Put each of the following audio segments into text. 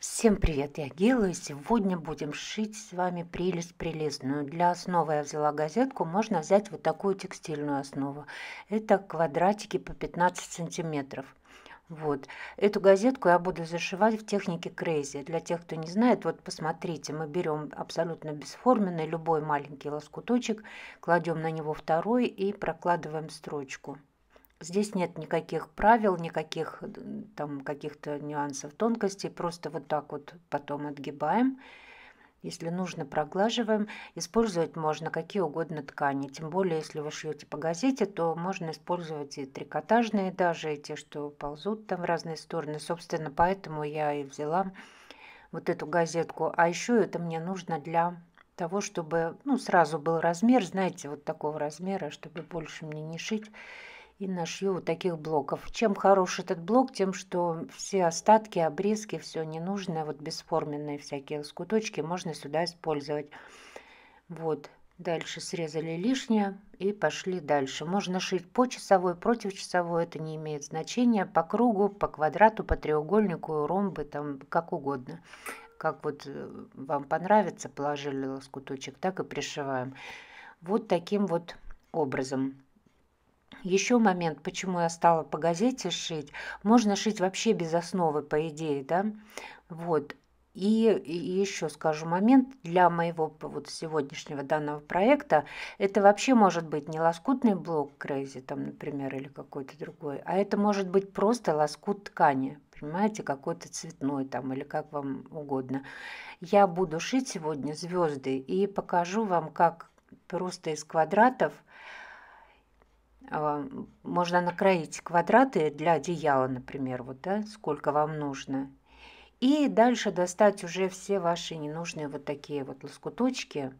Всем привет, я Гела, и сегодня будем шить с вами прелесть прелестную. Для основы я взяла газетку, можно взять вот такую текстильную основу. Это квадратики по 15 сантиметров. Вот. Эту газетку я буду зашивать в технике крейзи. Для тех, кто не знает, вот посмотрите, мы берем абсолютно бесформенный любой маленький лоскуточек, кладем на него второй и прокладываем строчку. Здесь нет никаких правил, никаких там каких-то нюансов, тонкостей, просто вот так вот потом отгибаем. Если нужно, проглаживаем. Использовать можно какие угодно ткани. Тем более, если вы шьете по газете, то можно использовать и трикотажные даже, и те, что ползут там в разные стороны. Собственно, поэтому я и взяла вот эту газетку. А еще это мне нужно для того, чтобы ну, сразу был размер, знаете, вот такого размера, чтобы больше мне не шить и нашью вот таких блоков. Чем хорош этот блок? Тем, что все остатки, обрезки, все ненужное, вот бесформенные всякие скуточки можно сюда использовать. Вот, дальше срезали лишнее и пошли дальше. Можно шить по часовой, против часовой, это не имеет значения, по кругу, по квадрату, по треугольнику, ромбы, там как угодно. Как вот э, вам понравится, положили лоскуточек, так и пришиваем. Вот таким вот образом. Еще момент, почему я стала по газете шить. Можно шить вообще без основы, по идее, да? Вот. И, еще скажу момент для моего вот сегодняшнего данного проекта. Это вообще может быть не лоскутный блок Крейзи, там, например, или какой-то другой, а это может быть просто лоскут ткани, понимаете, какой-то цветной там или как вам угодно. Я буду шить сегодня звезды и покажу вам, как просто из квадратов – а, можно накроить квадраты для одеяла, например, вот, да, сколько вам нужно. И дальше достать уже все ваши ненужные вот такие вот лоскуточки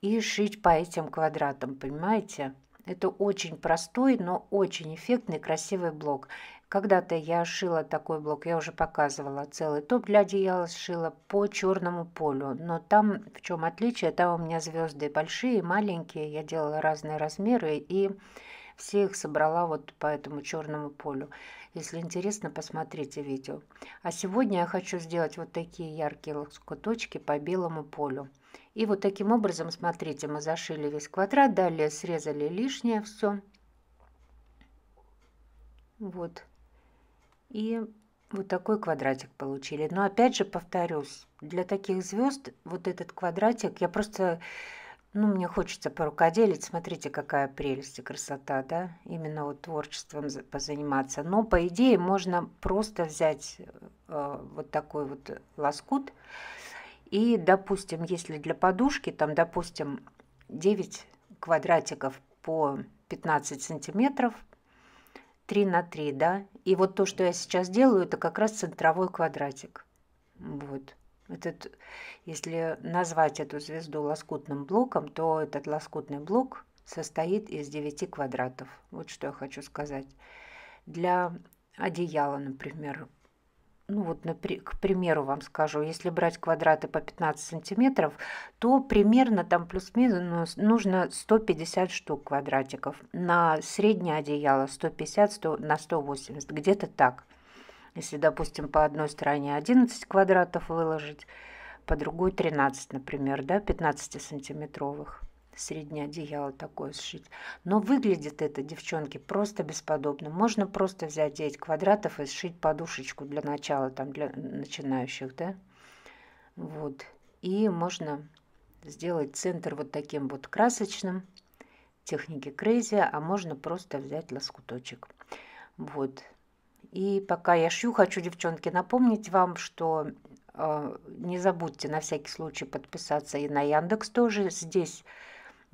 и шить по этим квадратам, понимаете? Это очень простой, но очень эффектный, красивый блок. Когда-то я шила такой блок, я уже показывала, целый топ для одеяла сшила по черному полю. Но там, в чем отличие, там у меня звезды большие, маленькие, я делала разные размеры и все их собрала вот по этому черному полю. Если интересно, посмотрите видео. А сегодня я хочу сделать вот такие яркие лоскуточки по белому полю. И вот таким образом, смотрите, мы зашили весь квадрат, далее срезали лишнее все. Вот. И вот такой квадратик получили. Но опять же повторюсь, для таких звезд вот этот квадратик, я просто, ну, мне хочется порукоделить. Смотрите, какая прелесть и красота, да? Именно вот творчеством позаниматься. Но, по идее, можно просто взять э, вот такой вот лоскут. И, допустим, если для подушки, там, допустим, 9 квадратиков по 15 сантиметров – 3 на 3, да? И вот то, что я сейчас делаю, это как раз центровой квадратик. Вот. Этот, если назвать эту звезду лоскутным блоком, то этот лоскутный блок состоит из 9 квадратов. Вот что я хочу сказать. Для одеяла, например, ну вот, к примеру вам скажу, если брать квадраты по 15 сантиметров, то примерно там плюс-минус нужно 150 штук квадратиков. На среднее одеяло 150 100, на 180, где-то так. Если, допустим, по одной стороне 11 квадратов выложить, по другой 13, например, да, 15 сантиметровых среднее одеяло такое сшить. Но выглядит это, девчонки, просто бесподобно. Можно просто взять 9 квадратов и сшить подушечку для начала, там, для начинающих, да? Вот. И можно сделать центр вот таким вот красочным, техники крейзи, а можно просто взять лоскуточек. Вот. И пока я шью, хочу, девчонки, напомнить вам, что э, не забудьте на всякий случай подписаться и на Яндекс тоже. Здесь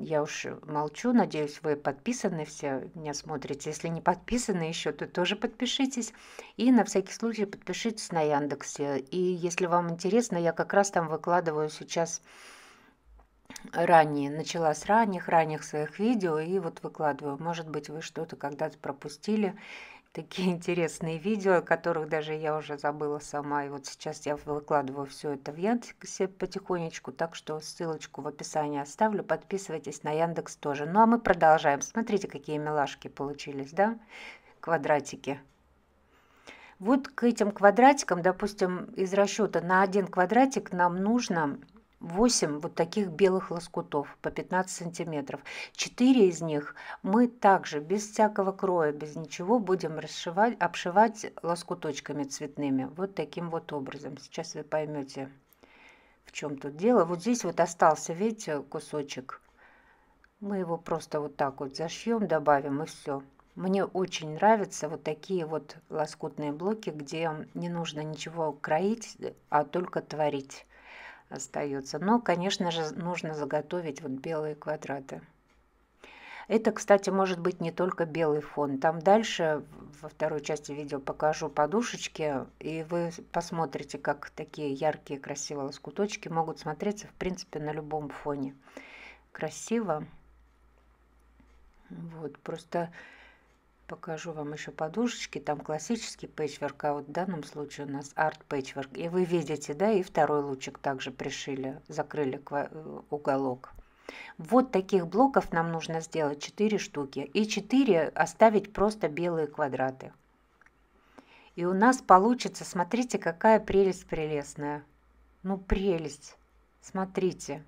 я уж молчу, надеюсь, вы подписаны все, меня смотрите. Если не подписаны еще, то тоже подпишитесь. И на всякий случай подпишитесь на Яндексе. И если вам интересно, я как раз там выкладываю сейчас ранее начала с ранних, ранних своих видео и вот выкладываю. Может быть, вы что-то когда-то пропустили такие интересные видео, о которых даже я уже забыла сама. И вот сейчас я выкладываю все это в Яндексе потихонечку, так что ссылочку в описании оставлю. Подписывайтесь на Яндекс тоже. Ну а мы продолжаем. Смотрите, какие милашки получились, да? Квадратики. Вот к этим квадратикам, допустим, из расчета на один квадратик нам нужно 8 вот таких белых лоскутов по 15 сантиметров. 4 из них мы также без всякого кроя, без ничего будем расшивать, обшивать лоскуточками цветными. Вот таким вот образом. Сейчас вы поймете, в чем тут дело. Вот здесь вот остался, видите, кусочек. Мы его просто вот так вот зашьем, добавим и все. Мне очень нравятся вот такие вот лоскутные блоки, где не нужно ничего кроить, а только творить остается. Но, конечно же, нужно заготовить вот белые квадраты. Это, кстати, может быть не только белый фон. Там дальше во второй части видео покажу подушечки, и вы посмотрите, как такие яркие красивые лоскуточки могут смотреться, в принципе, на любом фоне. Красиво. Вот, просто Покажу вам еще подушечки. Там классический пэтчворк, а вот в данном случае у нас арт пэтчворк. И вы видите, да, и второй лучик также пришили, закрыли э, уголок. Вот таких блоков нам нужно сделать 4 штуки. И 4 оставить просто белые квадраты. И у нас получится, смотрите, какая прелесть прелестная. Ну, прелесть. Смотрите.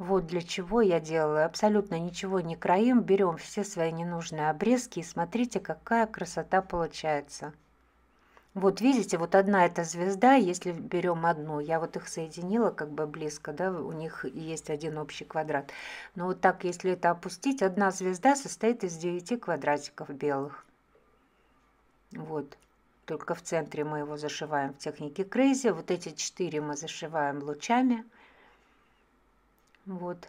Вот для чего я делала. Абсолютно ничего не краим. Берем все свои ненужные обрезки и смотрите, какая красота получается. Вот видите, вот одна эта звезда, если берем одну, я вот их соединила как бы близко, да, у них есть один общий квадрат. Но вот так, если это опустить, одна звезда состоит из 9 квадратиков белых. Вот, только в центре мы его зашиваем в технике Крейзи, вот эти четыре мы зашиваем лучами – вот.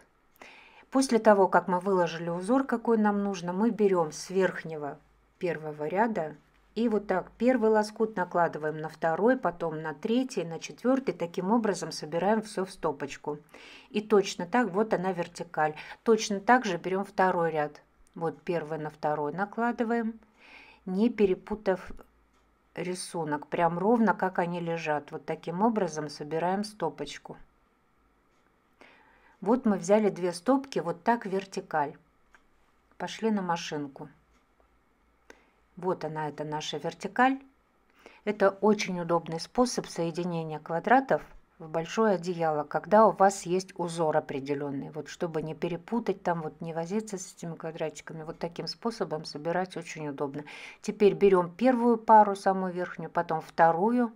После того, как мы выложили узор, какой нам нужно, мы берем с верхнего первого ряда и вот так первый лоскут накладываем на второй, потом на третий, на четвертый. Таким образом собираем все в стопочку. И точно так, вот она вертикаль. Точно так же берем второй ряд. Вот первый на второй накладываем, не перепутав рисунок. Прям ровно, как они лежат. Вот таким образом собираем стопочку. Вот мы взяли две стопки вот так вертикаль. Пошли на машинку. Вот она, это наша вертикаль. Это очень удобный способ соединения квадратов в большое одеяло, когда у вас есть узор определенный, вот чтобы не перепутать там, вот не возиться с этими квадратиками, вот таким способом собирать очень удобно. Теперь берем первую пару, самую верхнюю, потом вторую,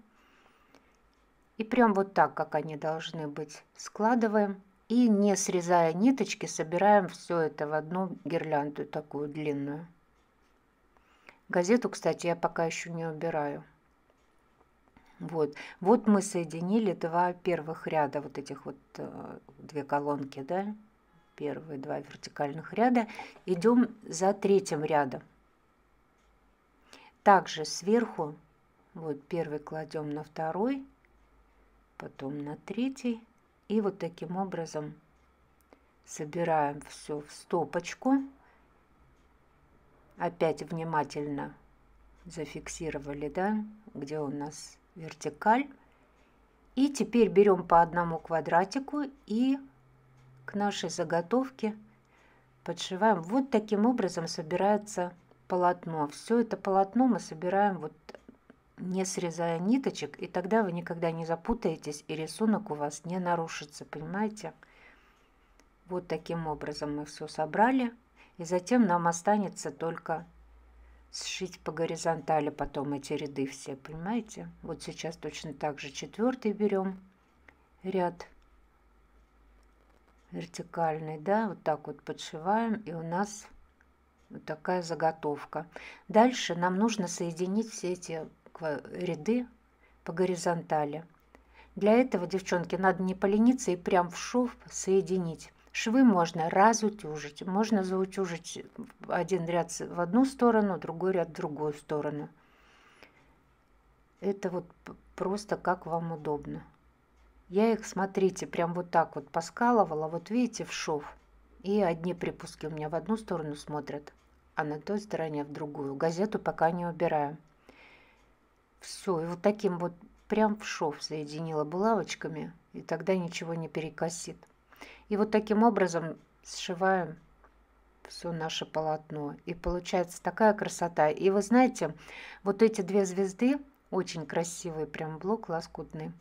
и прям вот так, как они должны быть, складываем и не срезая ниточки, собираем все это в одну гирлянду такую длинную. Газету, кстати, я пока еще не убираю. Вот, вот мы соединили два первых ряда, вот этих вот э, две колонки, да, первые два вертикальных ряда. Идем за третьим рядом. Также сверху, вот первый кладем на второй, потом на третий и вот таким образом собираем все в стопочку. Опять внимательно зафиксировали, да, где у нас вертикаль. И теперь берем по одному квадратику и к нашей заготовке подшиваем. Вот таким образом собирается полотно. Все это полотно мы собираем вот не срезая ниточек, и тогда вы никогда не запутаетесь, и рисунок у вас не нарушится, понимаете? Вот таким образом мы все собрали, и затем нам останется только сшить по горизонтали потом эти ряды все, понимаете? Вот сейчас точно так же четвертый берем ряд вертикальный, да, вот так вот подшиваем, и у нас вот такая заготовка. Дальше нам нужно соединить все эти ряды по горизонтали. Для этого, девчонки, надо не полениться и прям в шов соединить. Швы можно разутюжить, можно заутюжить один ряд в одну сторону, другой ряд в другую сторону. Это вот просто как вам удобно. Я их, смотрите, прям вот так вот поскалывала, вот видите, в шов. И одни припуски у меня в одну сторону смотрят, а на той стороне в другую. Газету пока не убираю. Все, и вот таким вот прям в шов соединила булавочками, и тогда ничего не перекосит. И вот таким образом сшиваем все наше полотно. И получается такая красота. И вы знаете, вот эти две звезды, очень красивый прям блок лоскутный.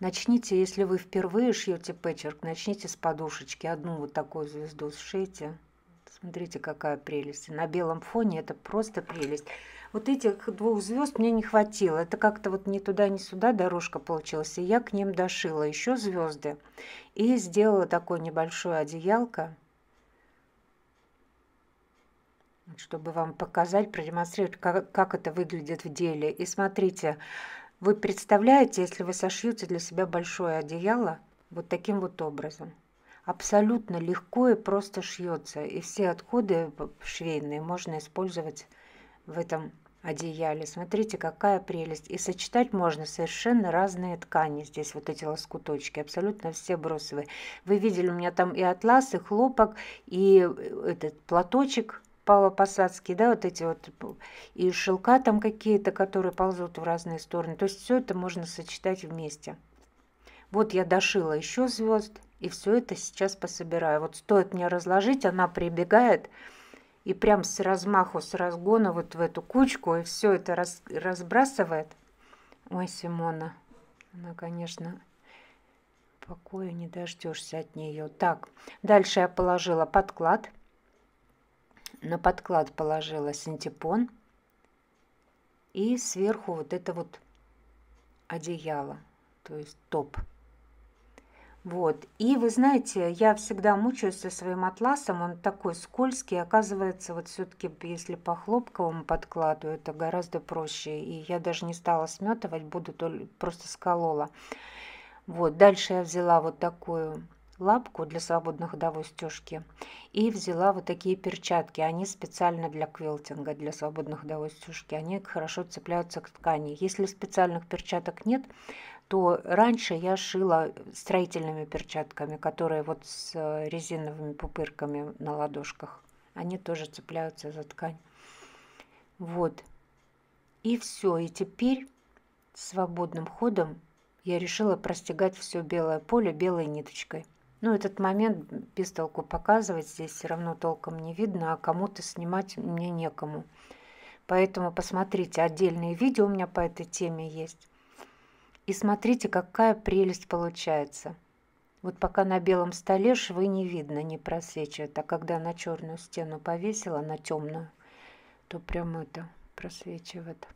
Начните, если вы впервые шьете пэчерк, начните с подушечки. Одну вот такую звезду сшейте. Смотрите, какая прелесть. На белом фоне это просто прелесть. Вот этих двух звезд мне не хватило. Это как-то вот ни туда, ни сюда дорожка получилась. И я к ним дошила еще звезды. И сделала такое небольшое одеялко. чтобы вам показать, продемонстрировать, как, как это выглядит в деле. И смотрите, вы представляете, если вы сошьете для себя большое одеяло вот таким вот образом – абсолютно легко и просто шьется. И все отходы швейные можно использовать в этом одеяле. Смотрите, какая прелесть. И сочетать можно совершенно разные ткани. Здесь вот эти лоскуточки, абсолютно все бросовые. Вы видели, у меня там и атлас, и хлопок, и э, этот платочек павлопосадский, да, вот эти вот, и шелка там какие-то, которые ползут в разные стороны. То есть все это можно сочетать вместе. Вот я дошила еще звезд, и все это сейчас пособираю. Вот стоит мне разложить, она прибегает и прям с размаху, с разгона вот в эту кучку и все это раз, разбрасывает. Ой, Симона, она, конечно, покоя не дождешься от нее. Так, дальше я положила подклад. На подклад положила синтепон. И сверху вот это вот одеяло, то есть топ. Вот. И вы знаете, я всегда мучаюсь со своим атласом, он такой скользкий, оказывается, вот все-таки, если по хлопковому подкладу, это гораздо проще, и я даже не стала сметывать, буду только, просто сколола. Вот, дальше я взяла вот такую лапку для свободно ходовой стежки и взяла вот такие перчатки. Они специально для квилтинга, для свободно ходовой стежки. Они хорошо цепляются к ткани. Если специальных перчаток нет, то раньше я шила строительными перчатками, которые вот с э, резиновыми пупырками на ладошках. Они тоже цепляются за ткань. Вот. И все. И теперь свободным ходом я решила простегать все белое поле белой ниточкой. Ну, этот момент без толку показывать здесь все равно толком не видно, а кому-то снимать мне некому. Поэтому посмотрите, отдельные видео у меня по этой теме есть. И смотрите, какая прелесть получается. Вот пока на белом столе швы не видно, не просвечивает. А когда на черную стену повесила, на темную, то прям это просвечивает.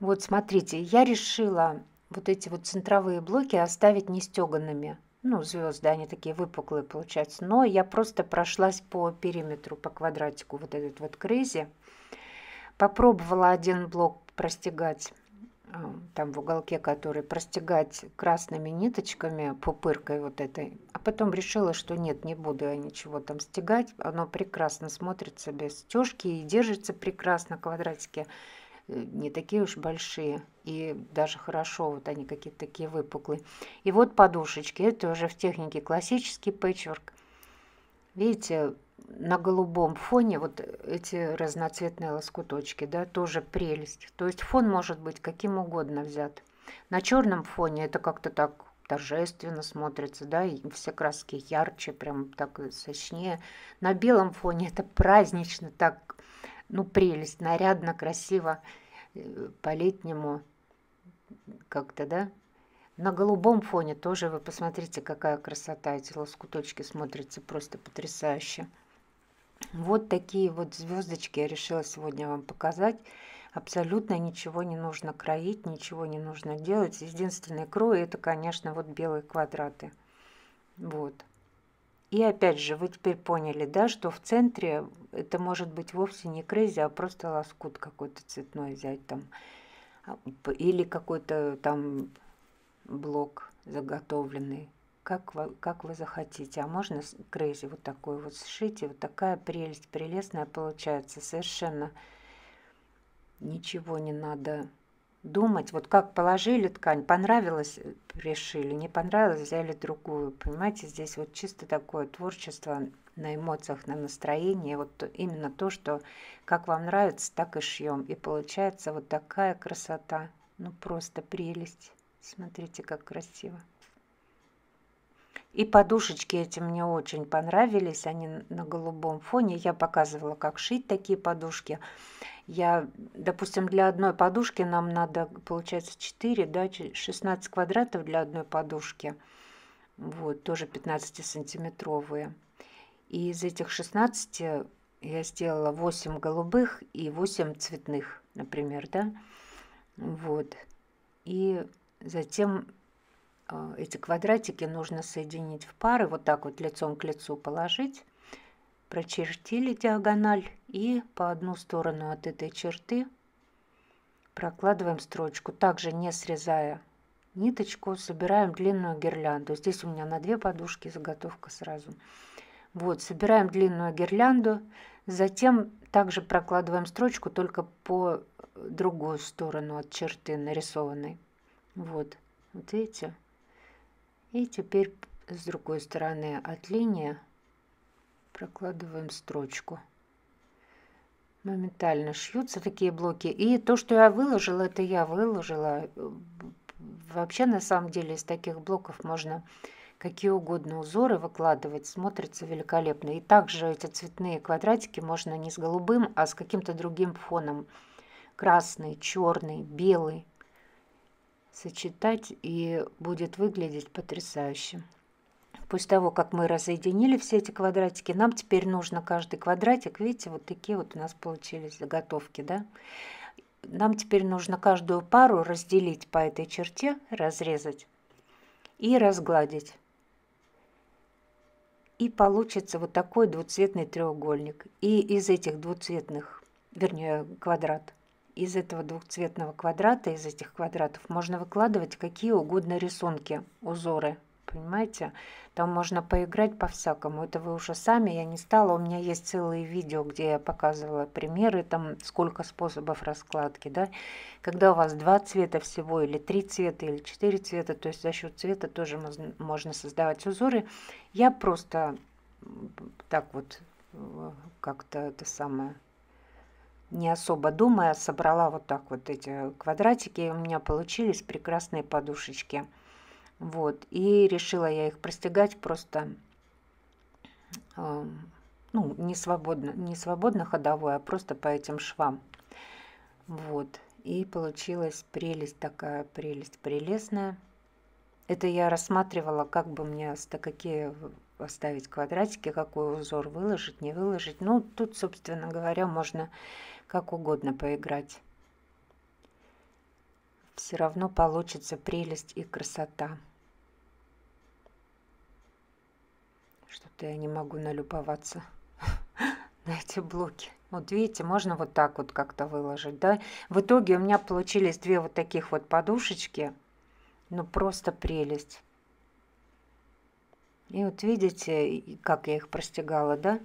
Вот смотрите, я решила вот эти вот центровые блоки оставить не стеганными. Ну, звезды, они такие выпуклые получаются. Но я просто прошлась по периметру, по квадратику вот этот вот крейзи. Попробовала один блок простегать там в уголке, который простегать красными ниточками, пупыркой вот этой. А потом решила, что нет, не буду я ничего там стегать. Оно прекрасно смотрится без стежки и держится прекрасно, квадратики э, не такие уж большие. И даже хорошо, вот они какие-то такие выпуклые. И вот подушечки, это уже в технике классический пэтчворк. Видите, на голубом фоне вот эти разноцветные лоскуточки, да, тоже прелесть. То есть фон может быть каким угодно взят. На черном фоне это как-то так торжественно смотрится, да, и все краски ярче, прям так сочнее. На белом фоне это празднично, так, ну, прелесть, нарядно, красиво, э, по-летнему как-то, да. На голубом фоне тоже вы посмотрите, какая красота. Эти лоскуточки смотрятся просто потрясающе. Вот такие вот звездочки я решила сегодня вам показать. Абсолютно ничего не нужно кроить, ничего не нужно делать. Единственный крой это, конечно, вот белые квадраты. Вот. И опять же, вы теперь поняли, да, что в центре это может быть вовсе не крейзи, а просто лоскут какой-то цветной взять там. А, или какой-то там блок заготовленный как вы, как вы захотите. А можно крейзи вот такой вот сшить, и вот такая прелесть прелестная получается. Совершенно ничего не надо думать. Вот как положили ткань, понравилось, э, решили, не понравилось, взяли другую. Понимаете, здесь вот чисто такое творчество на эмоциях, на настроении. Вот именно то, что как вам нравится, так и шьем. И получается вот такая красота. Ну просто прелесть. Смотрите, как красиво. И подушечки эти мне очень понравились, они на голубом фоне. Я показывала, как шить такие подушки. Я, допустим, для одной подушки нам надо, получается, 4, да, 16 квадратов для одной подушки. Вот, тоже 15-сантиметровые. И из этих 16 я сделала 8 голубых и 8 цветных, например, да. Вот. И затем а, эти квадратики нужно соединить в пары, вот так вот лицом к лицу положить. Прочертили диагональ и по одну сторону от этой черты прокладываем строчку, также не срезая ниточку, собираем длинную гирлянду. Здесь у меня на две подушки заготовка сразу. Вот, собираем длинную гирлянду, затем также прокладываем строчку только по другую сторону от черты нарисованной. Вот, вот видите? И теперь с другой стороны от линии прокладываем строчку. Моментально шьются такие блоки. И то, что я выложила, это я выложила. Вообще, на самом деле, из таких блоков можно какие угодно узоры выкладывать, смотрится великолепно. И также эти цветные квадратики можно не с голубым, а с каким-то другим фоном. Красный, черный, белый, сочетать и будет выглядеть потрясающе. После того, как мы разъединили все эти квадратики, нам теперь нужно каждый квадратик, видите, вот такие вот у нас получились заготовки, да, нам теперь нужно каждую пару разделить по этой черте, разрезать и разгладить. И получится вот такой двуцветный треугольник. И из этих двуцветных, вернее, квадрат, из этого двухцветного квадрата, из этих квадратов, можно выкладывать какие угодно рисунки, узоры. Понимаете? Там можно поиграть по-всякому. Это вы уже сами, я не стала. У меня есть целые видео, где я показывала примеры, там сколько способов раскладки, да. Когда у вас два цвета всего, или три цвета, или четыре цвета, то есть за счет цвета тоже можно создавать узоры. Я просто так вот э, как-то это самое не особо думая, собрала вот так вот эти квадратики. У меня получились прекрасные подушечки. Вот, и решила я их простегать просто, э, ну, не свободно, не свободно ходовой, а просто по этим швам. Вот, и получилась прелесть такая, прелесть прелестная. Это я рассматривала, как бы мне, какие поставить квадратики, какой узор выложить, не выложить. Ну, тут, собственно говоря, можно как угодно поиграть. Все равно получится прелесть и красота. Что-то я не могу налюбоваться на эти блоки. Вот видите, можно вот так вот как-то выложить, да. В итоге у меня получились две вот таких вот подушечки. Ну, просто прелесть. И вот видите, как я их простегала, да?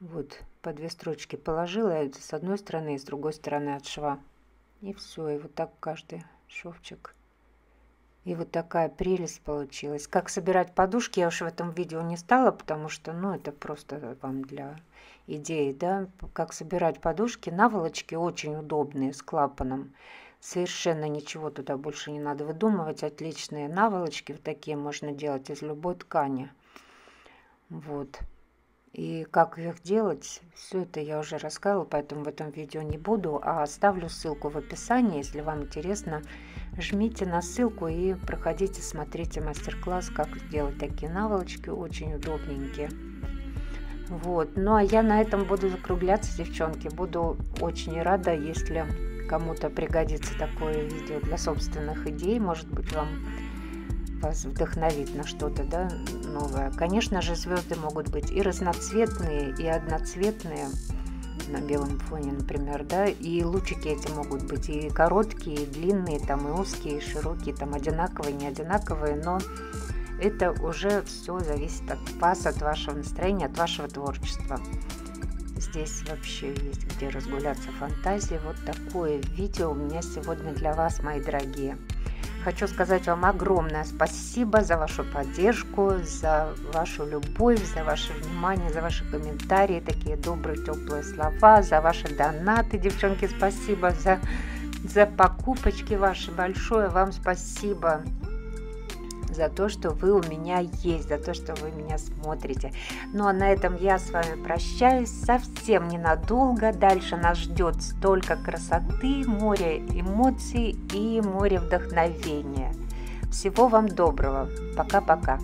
Вот, по две строчки положила с одной стороны и с другой стороны от шва. И все, и вот так каждый шовчик. И вот такая прелесть получилась. Как собирать подушки, я уж в этом видео не стала, потому что, ну, это просто вам для идеи, да, как собирать подушки. Наволочки очень удобные, с клапаном. Совершенно ничего туда больше не надо выдумывать. Отличные наволочки вот такие можно делать из любой ткани. Вот. И как их делать, все это я уже рассказывала, поэтому в этом видео не буду, а оставлю ссылку в описании, если вам интересно, жмите на ссылку и проходите, смотрите мастер-класс, как сделать такие наволочки, очень удобненькие. Вот, ну а я на этом буду закругляться, девчонки, буду очень рада, если кому-то пригодится такое видео для собственных идей, может быть, вам вас вдохновит на что-то да, новое. Конечно же, звезды могут быть и разноцветные, и одноцветные на белом фоне, например, да, и лучики эти могут быть и короткие, и длинные, там и узкие, и широкие, там одинаковые, не одинаковые, но это уже все зависит от вас, от вашего настроения, от вашего творчества здесь вообще есть где разгуляться фантазии. Вот такое видео у меня сегодня для вас, мои дорогие. Хочу сказать вам огромное спасибо за вашу поддержку, за вашу любовь, за ваше внимание, за ваши комментарии, такие добрые, теплые слова, за ваши донаты, девчонки, спасибо, за, за покупочки ваши, большое вам спасибо за то, что вы у меня есть, за то, что вы меня смотрите. Ну а на этом я с вами прощаюсь совсем ненадолго. Дальше нас ждет столько красоты, море эмоций и море вдохновения. Всего вам доброго. Пока-пока.